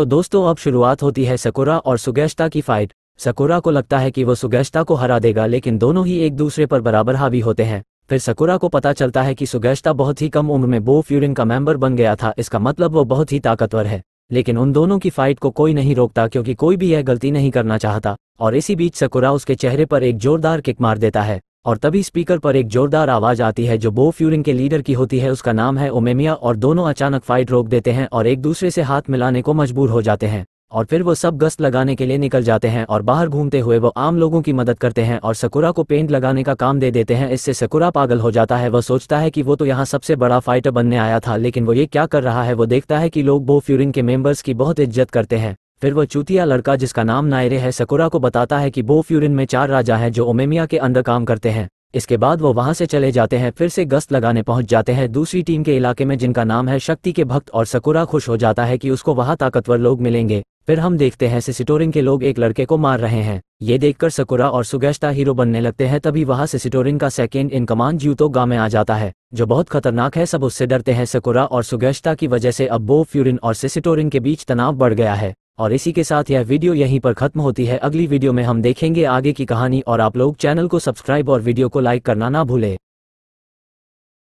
तो दोस्तों अब शुरुआत होती है सकुरा और सुगैश्ता की फाइट सकुरा को लगता है कि वो सुगैश्ता को हरा देगा लेकिन दोनों ही एक दूसरे पर बराबर हावी होते हैं फिर सकुरा को पता चलता है कि सुगैश्ता बहुत ही कम उम्र में बो फ्यूरिन का मेंबर बन गया था इसका मतलब वो बहुत ही ताकतवर है लेकिन उन दोनों की फाइट को कोई नहीं रोकता क्योंकि कोई भी यह गलती नहीं करना चाहता और इसी बीच सकुरा उसके चेहरे पर एक जोरदार किक मार देता है और तभी स्पीकर पर एक जोरदार आवाज आती है जो बो फ्यूरिंग के लीडर की होती है उसका नाम है ओमेमिया और दोनों अचानक फाइट रोक देते हैं और एक दूसरे से हाथ मिलाने को मजबूर हो जाते हैं और फिर वो सब गश्त लगाने के लिए निकल जाते हैं और बाहर घूमते हुए वो आम लोगों की मदद करते हैं और सकुरा को पेंट लगाने का काम दे देते हैं इससे सकुरा पागल हो जाता है वह सोचता है कि वो तो यहाँ सबसे बड़ा फाइटर बनने आया था लेकिन वो ये क्या कर रहा है वो देखता है कि लोग बो फ्यूरिंग के मेंबर्स की बहुत इज्जत करते हैं फिर वह चूतिया लड़का जिसका नाम नायरे है सकुरा को बताता है कि बो फ्यूरिन में चार राजा हैं जो ओमेमिया के अंदर काम करते हैं इसके बाद वो वहां से चले जाते हैं फिर से गश्त लगाने पहुंच जाते हैं दूसरी टीम के इलाके में जिनका नाम है शक्ति के भक्त और सकुरा खुश हो जाता है कि उसको वहां ताकतवर लोग मिलेंगे फिर हम देखते हैं सिसिटोरिन के लोग एक लड़के को मार रहे हैं ये देखकर सकुरा और सुगैश्ता हीरो बनने लगते हैं तभी वहां सिसिटोरिन का सेकेंड इन कमांड जूतो गाँव में आ जाता है जो बहुत खतरनाक है सब उससे डरते हैं सकुरा और सुगैश्ता की वजह से अब बो फ्यूरिन और सिसिटोरिन के बीच तनाव बढ़ गया है और इसी के साथ यह वीडियो यहीं पर खत्म होती है अगली वीडियो में हम देखेंगे आगे की कहानी और आप लोग चैनल को सब्सक्राइब और वीडियो को लाइक करना ना भूले